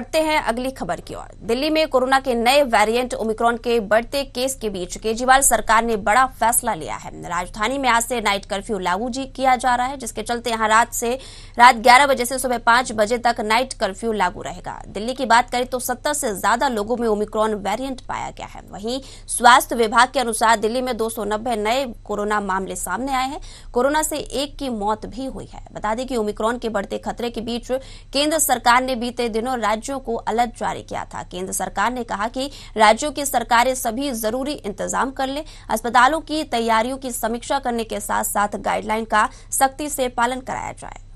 बढ़ते हैं अगली खबर की ओर दिल्ली में कोरोना के नए वेरिएंट ओमिक्रॉन के बढ़ते केस के बीच केजरीवाल सरकार ने बड़ा फैसला लिया है राजधानी में आज से नाइट कर्फ्यू लागू किया जा रहा है जिसके चलते यहां रात से रात 11 बजे से सुबह 5 बजे तक नाइट कर्फ्यू लागू रहेगा दिल्ली की बात करें तो सत्तर से ज्यादा लोगों में ओमिक्रॉन वेरियंट पाया गया है वहीं स्वास्थ्य विभाग के अनुसार दिल्ली में दो नए कोरोना मामले सामने आए हैं कोरोना से एक की मौत भी हुई है बता दें कि ओमिक्रॉन के बढ़ते खतरे के बीच केंद्र सरकार ने बीते दिनों राज्य राज्यों को अलर्ट जारी किया था केंद्र सरकार ने कहा कि राज्यों की सरकारें सभी जरूरी इंतजाम कर ले अस्पतालों की तैयारियों की समीक्षा करने के साथ साथ गाइडलाइन का सख्ती से पालन कराया जाए